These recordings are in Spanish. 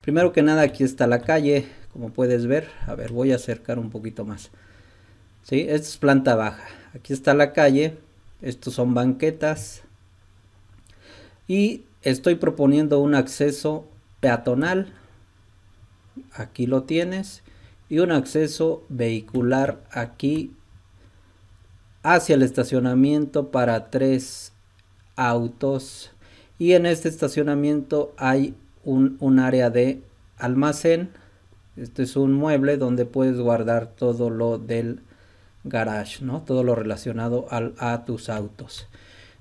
Primero que nada aquí está la calle, como puedes ver. A ver, voy a acercar un poquito más. ¿Sí? Esta es planta baja. Aquí está la calle. Estos son banquetas. Y estoy proponiendo un acceso peatonal. Aquí lo tienes. Y un acceso vehicular aquí hacia el estacionamiento para tres autos. Y en este estacionamiento hay un, área de almacén. Este es un mueble donde puedes guardar todo lo del garage, ¿no? Todo lo relacionado al, a tus autos.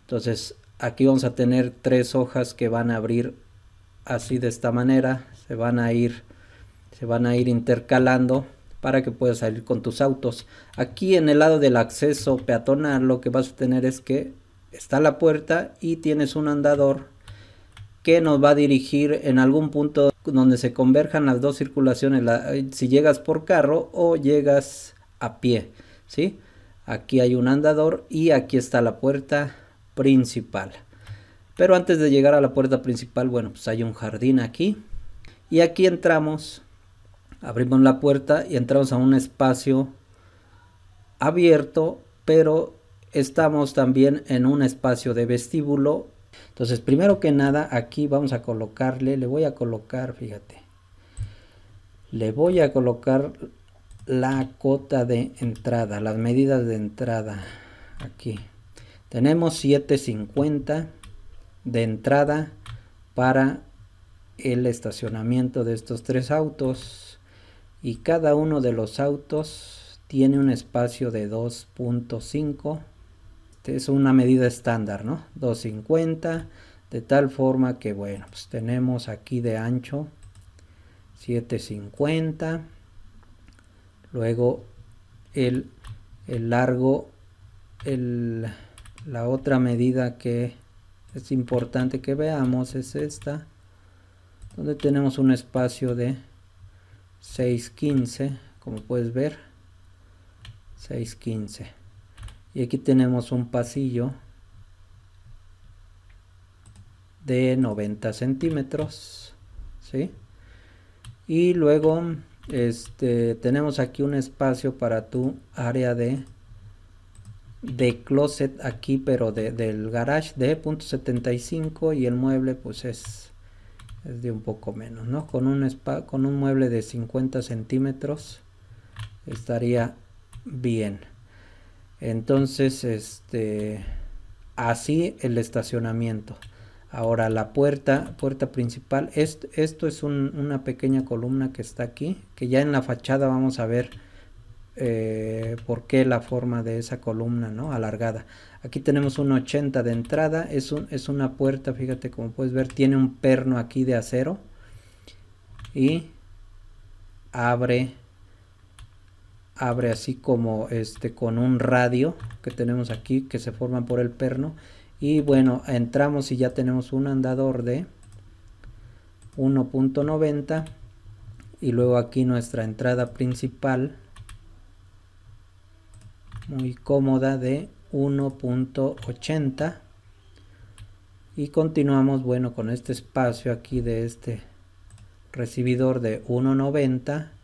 Entonces aquí vamos a tener tres hojas que van a abrir así de esta manera. Se van a ir, se van a ir intercalando para que puedas salir con tus autos. Aquí en el lado del acceso peatonal lo que vas a tener es que está la puerta y tienes un andador que nos va a dirigir en algún punto donde se converjan las dos circulaciones, eh, si llegas por carro o llegas a pie, ¿sí? Aquí hay un andador y aquí está la puerta principal. Pero antes de llegar a la puerta principal, bueno, pues hay un jardín aquí. Y aquí entramos, abrimos la puerta y entramos a un espacio abierto, pero estamos también en un espacio de vestíbulo entonces, primero que nada, aquí vamos a colocarle, le voy a colocar, fíjate, le voy a colocar la cota de entrada, las medidas de entrada. Aquí tenemos 750 de entrada para el estacionamiento de estos tres autos y cada uno de los autos tiene un espacio de 2.5 este, es una medida estándar, ¿no? 250, de tal forma que, bueno, pues tenemos aquí de ancho 750, luego el, largo, la otra medida que es importante que veamos es esta, donde tenemos un espacio de 615, como puedes ver, 615 y aquí tenemos un pasillo de 90 centímetros ¿sí? y luego este, tenemos aquí un espacio para tu área de de closet aquí pero del garage de .75 y el mueble pues es, es de un poco menos ¿no? con un, con un mueble de 50 centímetros estaría bien entonces, este, así el estacionamiento. Ahora la puerta, puerta principal, esto, esto es una pequeña columna que está aquí, que ya en la fachada vamos a ver eh, por qué la forma de esa columna, ¿no? Alargada. Aquí tenemos un 80 de entrada, es, un, es una puerta, fíjate como puedes ver, tiene un perno aquí de acero y abre abre así como este con un radio que tenemos aquí que se forman por el perno y bueno entramos y ya tenemos un andador de 1.90 y luego aquí nuestra entrada principal muy cómoda de 1.80 y continuamos bueno con este espacio aquí de este recibidor de 1.90